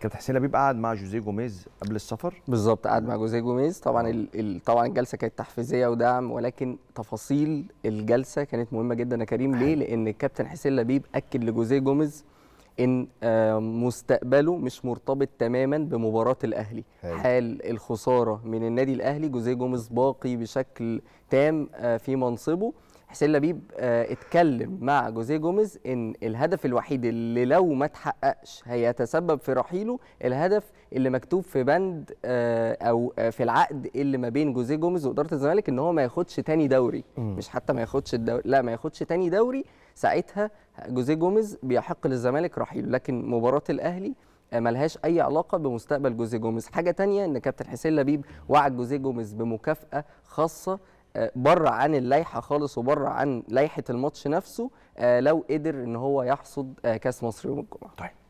كابتن حسين لبيب قعد مع جوزيه جوميز قبل السفر بالظبط قعد مع جوزيه جوميز طبعا ال ال طبعا الجلسه كانت تحفيزيه ودعم ولكن تفاصيل الجلسه كانت مهمه جدا يا كريم ليه لان الكابتن حسين لبيب اكد لجوزيه جوميز ان آه، مستقبله مش مرتبط تماما بمباراه الاهلي هاي. حال الخساره من النادي الاهلي جوزيه جوميز باقي بشكل تام آه، في منصبه حسين لبيب آه، اتكلم مع جوزيه جوميز ان الهدف الوحيد اللي لو ما اتحققش هيتسبب في رحيله الهدف اللي مكتوب في بند آه، او آه، في العقد اللي ما بين جوزيه جوميز واداره الزمالك ان هو ما ياخدش تاني دوري مش حتى ما ياخدش الدوري لا ما ياخدش تاني دوري ساعتها جوزيه جوميز بيحق للزمالك رحيله لكن مباراه الاهلي ملهاش اي علاقه بمستقبل جوزيه جوميز حاجه تانية ان كابتن حسين لبيب وعد جوزيه جوميز بمكافاه خاصه آه، بره عن اللائحه خالص وبره عن لائحه الماتش نفسه آه، لو قدر ان هو يحصد آه، كاس مصر يوم الجمعه. طيب